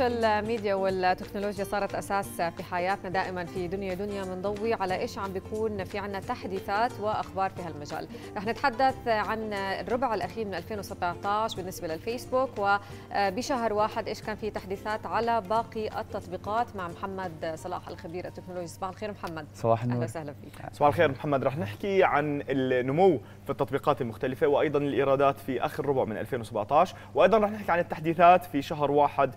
السوشيال ميديا والتكنولوجيا صارت اساس في حياتنا دائما في دنيا دنيا بنضوي على ايش عم بيكون في عنا تحديثات واخبار في هالمجال رح نتحدث عن الربع الاخير من 2017 بالنسبه للفيسبوك وبشهر واحد ايش كان في تحديثات على باقي التطبيقات مع محمد صلاح الخبير التكنولوجي صباح الخير محمد صباح النور اهلا وسهلا فيك صباح الخير محمد رح نحكي عن النمو في التطبيقات المختلفه وايضا الايرادات في اخر ربع من 2017 وايضا رح نحكي عن التحديثات في شهر واحد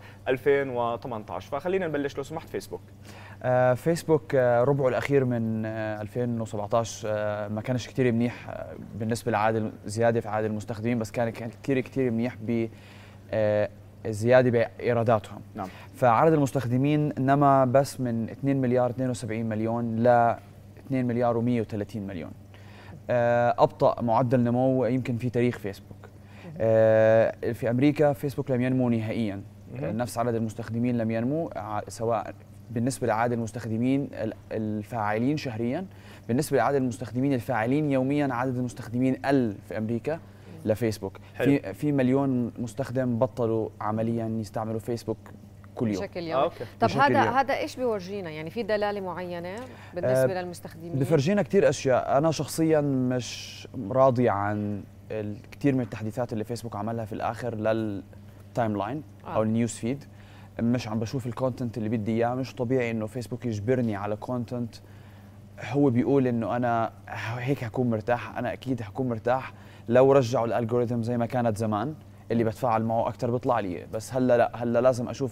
2018 فخلينا نبلش لو سمحت فيسبوك آه، فيسبوك آه، ربعه الاخير من 2017 آه، ما كانش كثير منيح بالنسبه لعدد زياده في عدد المستخدمين بس كان كان كثير كثير منيح ب زيادة بإيراداتهم نعم. فعدد المستخدمين نما بس من 2 مليار 72 مليون ل 2 مليار و130 مليون أبطأ معدل نمو يمكن في تاريخ فيسبوك في أمريكا فيسبوك لم ينمو نهائياً نفس عدد المستخدمين لم ينمو سواء بالنسبه لعدد المستخدمين الفاعلين شهريا بالنسبه لعدد المستخدمين الفاعلين يوميا عدد المستخدمين قل في امريكا لفيسبوك حلو. في في مليون مستخدم بطلوا عمليا يستعملوا فيسبوك كل يوم بشكل يومي آه، أوكي. طب هذا هذا ايش بيورجينا يعني في دلاله معينه بالنسبه آه، للمستخدمين بفرجينا كثير اشياء انا شخصيا مش راضي عن كثير من التحديثات اللي فيسبوك عملها في الاخر لل التايم آه. لاين او النيوز فيد مش عم بشوف الكونتنت اللي بدي اياه مش طبيعي انه فيسبوك يجبرني على كونتنت هو بيقول انه انا هيك حكون مرتاح انا اكيد حكون مرتاح لو رجعوا الالجوريثم زي ما كانت زمان اللي بتفاعل معه اكثر بيطلع لي بس هلا لا هلا لازم اشوف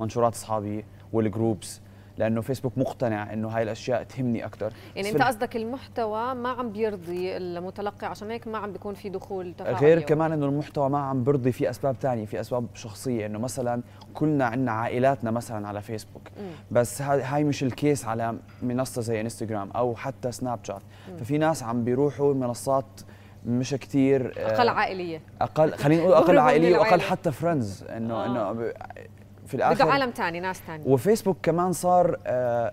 منشورات اصحابي والجروبس لانه فيسبوك مقتنع انه هاي الاشياء تهمني اكثر يعني انت قصدك المحتوى ما عم بيرضي المتلقي عشان هيك ما عم بيكون في دخول تفاعلي غير يوم. كمان انه المحتوى ما عم بيرضي في اسباب ثانيه في اسباب شخصيه انه مثلا كلنا عندنا عائلاتنا مثلا على فيسبوك م. بس هاي مش الكيس على منصه زي انستغرام او حتى سناب شات ففي ناس عم بيروحوا منصات مش كتير آه، اقل عائليه اقل خلينا نقول اقل عائليه واقل حتى فريندز انه آه. انه في الاخر بقى عالم ثاني ناس ثانيه وفيسبوك كمان صار آه،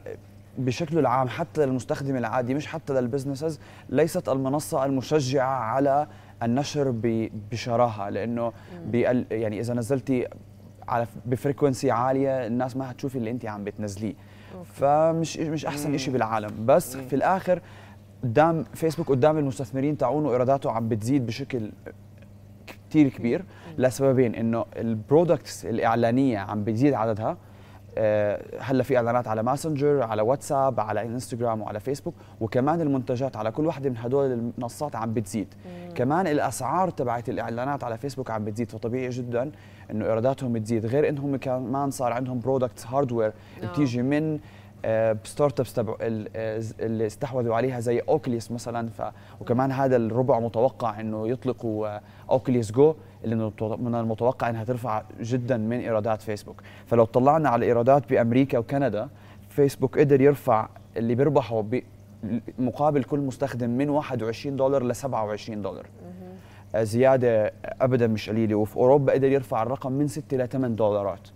بشكله العام حتى للمستخدم العادي مش حتى للبزنسز ليست المنصه المشجعه على النشر بشراهه لانه يعني اذا نزلتي على بفريكونسي عاليه الناس ما حتشوفي اللي انت عم بتنزليه فمش مش احسن شيء بالعالم بس مم. في الاخر قدام فيسبوك قدام المستثمرين تاعونه ايراداته عم بتزيد بشكل كتير كبير لسببين انه البرودكتس الاعلانيه عم بيزيد عددها آه، هلا في اعلانات على ماسنجر على واتساب على انستغرام وعلى فيسبوك وكمان المنتجات على كل واحده من هدول المنصات عم بتزيد مم. كمان الاسعار تبعت الاعلانات على فيسبوك عم بتزيد فطبيعي جدا انه ايراداتهم بتزيد غير انهم كمان صار عندهم برودكتس هاردوير آه. بتيجي من بستارت آه، ابس تبع آه، اللي استحوذوا عليها زي اوكليس مثلا ف وكمان هذا الربع متوقع انه يطلقوا اوكليس آه، جو اللي من المتوقع انها ترفع جدا من ايرادات فيسبوك فلو طلعنا على الايرادات بامريكا وكندا فيسبوك قدر يرفع اللي بيربحه مقابل كل مستخدم من 21 دولار ل 27 دولار زياده ابدا مش قليله وفي اوروبا قدر يرفع الرقم من 6 ل 8 دولارات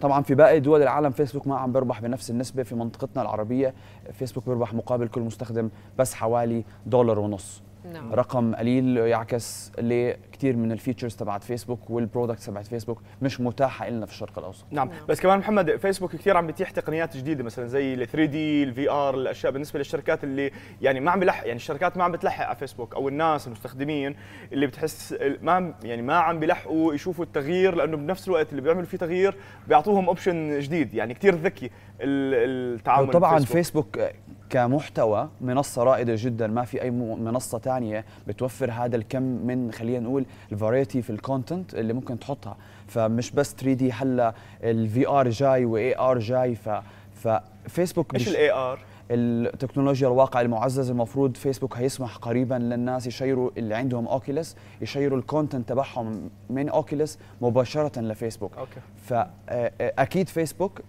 طبعا في باقي دول العالم فيسبوك ما عم بيربح بنفس النسبه في منطقتنا العربيه فيسبوك بيربح مقابل كل مستخدم بس حوالي دولار ونص نعم. رقم قليل يعكس لكثير من الفيتشرز تبعت فيسبوك والبرودكتس تبعت فيسبوك مش متاحه لنا في الشرق الاوسط نعم. نعم بس كمان محمد فيسبوك كثير عم بيتيح تقنيات جديده مثلا زي ال 3 دي الفي ار الاشياء بالنسبه للشركات اللي يعني ما عم بلحق يعني الشركات ما عم بتلحق على فيسبوك او الناس المستخدمين اللي بتحس ما يعني ما عم بيلحقوا يشوفوا التغيير لانه بنفس الوقت اللي بيعملوا فيه تغيير بيعطوهم اوبشن جديد يعني كثير ذكي التعامل طبعا فيسبوك, فيسبوك كمحتوى منصة رائدة جدا ما في أي منصة ثانيه بتوفر هذا الكم من خلينا نقول الفاريتي في الكونتنت اللي ممكن تحطها فمش بس 3 دي هلا الفي ار جاي واي ار جاي ف فيسبوك ايش الاي ار؟ التكنولوجيا الواقع المعزز المفروض فيسبوك هيسمح قريبا للناس يشيروا اللي عندهم اوكيلس يشيروا الكونتنت تبعهم من اوكيلس مباشره لفيسبوك اوكي فاكيد فيسبوك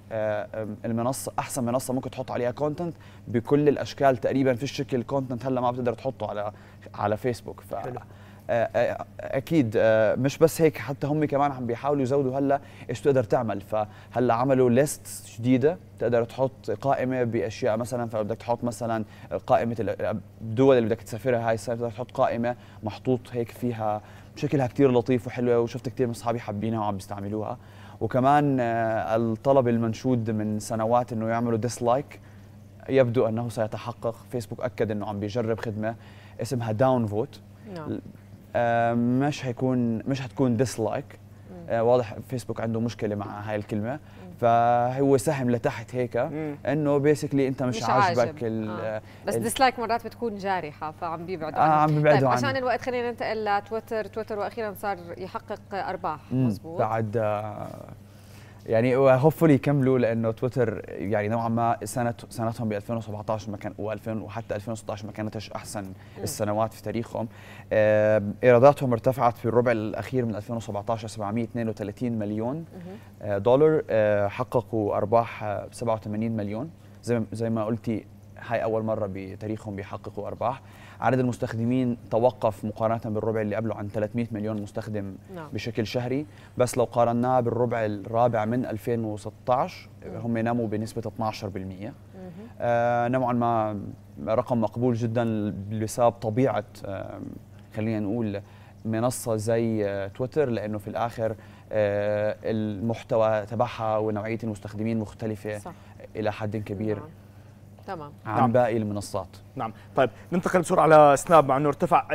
المنصه احسن منصه ممكن تحط عليها كونتنت بكل الاشكال تقريبا في الشكل الكونتنت هلا ما بتقدر تحطه على على فيسبوك ف حلو. آه، آه، اكيد آه، مش بس هيك حتى هم كمان عم بيحاولوا يزودوا هلا ايش بتقدر تعمل فهلا عملوا ليست جديده بتقدر تحط قائمه باشياء مثلا فبدك تحط مثلا قائمه الدول اللي بدك تسافرها هاي السنه بدك تحط قائمه محطوط هيك فيها شكلها كثير لطيف وحلوه وشفت كثير من اصحابي حابينها وعم بيستعملوها وكمان الطلب المنشود من سنوات انه يعملوا ديسلايك يبدو انه سيتحقق فيسبوك اكد انه عم بيجرب خدمه اسمها داون فوت نعم. آه، مش حيكون مش حتكون ديسلايك آه، واضح فيسبوك عنده مشكله مع هاي الكلمه فهو سهم لتحت هيك انه بيسكلي انت مش, مش عاجبك آه. بس ديسلايك مرات بتكون جارحه فعم بيبعدوا عنه. آه عم بيبعدوا طيب عشان الوقت خلينا ننتقل لتويتر تويتر واخيرا صار يحقق ارباح مزبوط بعد آه يعني هوفولي يكملوا لانه تويتر يعني نوعا ما سنه سنتهم ب 2017 ما كان و2000 وحتى 2016 ما كانتش احسن السنوات في تاريخهم ايراداتهم ارتفعت في الربع الاخير من 2017 732 مليون آه، دولار آه، حققوا ارباح 87 آه، مليون زي زي ما قلتي هاي اول مره بتاريخهم بيحققوا ارباح عدد المستخدمين توقف مقارنه بالربع اللي قبله عن 300 مليون مستخدم نعم. بشكل شهري بس لو قارناها بالربع الرابع من 2016 هم ناموا بنسبه 12% آه نوعا ما رقم مقبول جدا بسبب طبيعه آه خلينا نقول منصه زي آه تويتر لانه في الاخر آه، المحتوى تبعها ونوعيه المستخدمين مختلفه صح. الى حد كبير نعم. تمام عن نعم. باقي المنصات نعم طيب ننتقل بسرعه على سناب مع انه ارتفع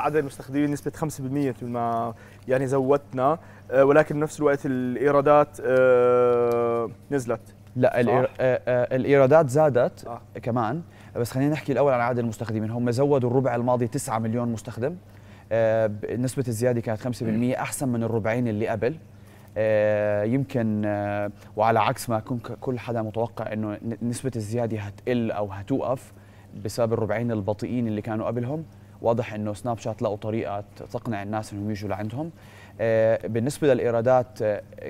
عدد المستخدمين نسبه 5% مثل ما يعني زودتنا آه، ولكن بنفس الوقت الايرادات آه، نزلت لا آه، الايرادات زادت آه. كمان بس خلينا نحكي الاول عن عدد المستخدمين هم زودوا الربع الماضي 9 مليون مستخدم نسبه الزياده كانت 5% احسن من الربعين اللي قبل آه، يمكن آه، وعلى عكس ما كن كل حدا متوقع انه نسبه الزياده هتقل او هتوقف بسبب الربعين البطيئين اللي كانوا قبلهم واضح انه سناب شات لقوا طريقه تقنع الناس انهم يجوا لعندهم آه، بالنسبه للايرادات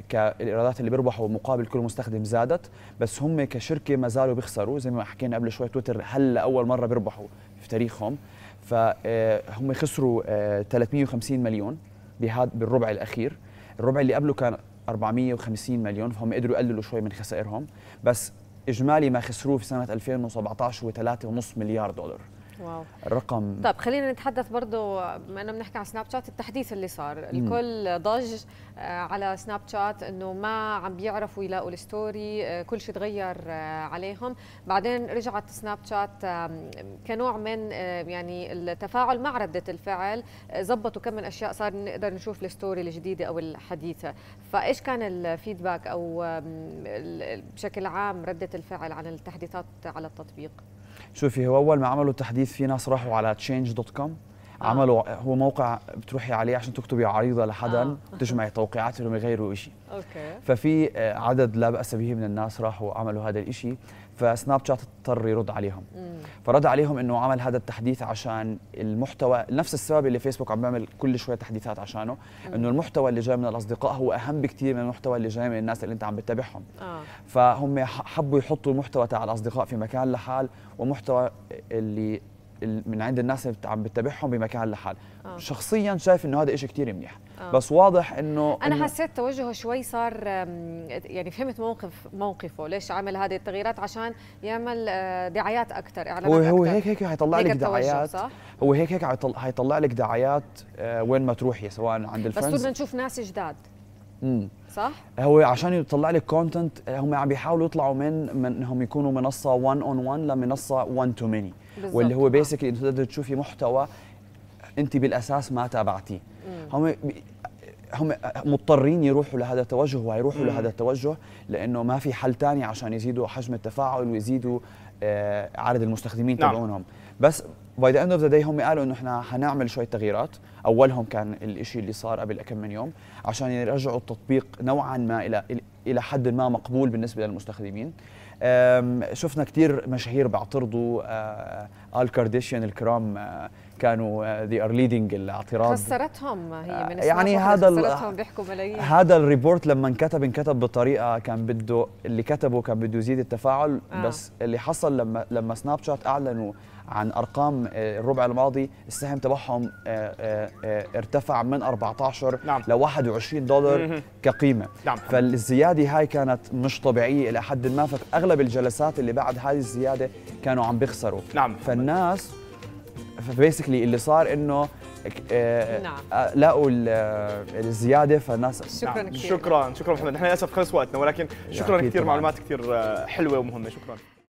كالايرادات اللي بيربحوا مقابل كل مستخدم زادت بس هم كشركه ما زالوا بيخسروا زي ما حكينا قبل شوي تويتر هلا اول مره بيربحوا في تاريخهم فهم خسروا 350 مليون بهذا بالربع الاخير الربع اللي قبله كان 450 مليون فهم قدروا يقللوا شوي من خسائرهم بس اجمالي ما خسروه في سنه 2017 هو 3.5 مليار دولار واو. الرقم طيب خلينا نتحدث برضه بما انه بنحكي عن سناب شات التحديث اللي صار الكل ضج آه، على سناب شات انه ما عم بيعرفوا يلاقوا الستوري آه، كل شيء تغير آه، عليهم بعدين رجعت سناب شات كنوع من يعني التفاعل مع ردة الفعل زبطوا كم من اشياء صار نقدر نشوف الستوري الجديدة او الحديثة فايش كان الفيدباك او بشكل عام ردة الفعل عن التحديثات على التطبيق شوفي هو اول ما عملوا تحديث في ناس راحوا على تشينج دوت كوم عملوا هو موقع بتروحي عليه عشان تكتبي عريضه لحدا آه. تجمعي توقيعات توقيعاتهم يغيروا شيء اوكي ففي آه، عدد لا باس به من الناس راحوا عملوا هذا الشيء فسناب شات اضطر يرد عليهم مم. فرد عليهم انه عمل هذا التحديث عشان المحتوى نفس السبب اللي فيسبوك عم بيعمل كل شويه تحديثات عشانه انه المحتوى اللي جاي من الاصدقاء هو اهم بكثير من المحتوى اللي جاي من الناس اللي انت عم بتتابعهم آه. فهم حبوا يحطوا المحتوى تاع الاصدقاء في مكان لحال ومحتوى اللي من عند الناس اللي عم بتتابعهم بمكان لحال آه. شخصيا شايف انه هذا شيء كثير منيح آه. بس واضح انه انا إنه حسيت توجهه شوي صار يعني فهمت موقف موقفه ليش عمل هذه التغييرات عشان يعمل آه، دعايات اكثر اعلانات هو هو هيك هيك حيطلع لك دعايات هو هيك هيك حيطلع لك دعايات آه، وين ما تروحي سواء عند الفرنس بس بدنا نشوف ناس جداد مم. صح هو عشان يطلع لك كونتنت هم عم بيحاولوا يطلعوا من انهم يكونوا منصه 1 اون 1 لمنصه 1 تو ميني واللي هو بيسكلي انت تقدر تشوفي محتوى انت بالاساس ما تابعتيه هم هم مضطرين يروحوا لهذا التوجه ويروحوا لهذا التوجه لانه ما في حل ثاني عشان يزيدوا حجم التفاعل ويزيدوا آه، عدد المستخدمين نعم. تبعونهم بس باي ذا اند اوف ذا داي هم قالوا انه احنا حنعمل شويه تغييرات اولهم كان الشيء اللي صار قبل كم من يوم عشان يرجعوا التطبيق نوعا ما الى الى حد ما مقبول بالنسبه للمستخدمين شفنا كثير مشاهير بيعترضوا آه، آل كارديشيان الكرام آه كانوا ذي ار ليدنج الاعتراض خسرتهم هي من آه، يعني هذا خسرتهم بيحكوا ملايين هذا الريبورت لما انكتب انكتب بطريقه كان بده اللي كتبه كان بده يزيد التفاعل آه. بس اللي حصل لما لما سناب شات اعلنوا عن ارقام آه، الربع الماضي السهم تبعهم آه، ارتفع من 14 نعم. ل 21 دولار كقيمه نعم. فالزياده هاي كانت مش طبيعيه الى حد ما فاغلب الجلسات اللي بعد هذه الزياده كانوا عم بيخسروا نعم. فالناس فبيسكلي اللي صار انه آه، نعم آه، لقوا آه، الزياده فالناس شكرا نعم. كثير شكرا شكرا محمد نحن للاسف خلص وقتنا ولكن شكرا كثير معلومات كثير حلوه ومهمه شكرا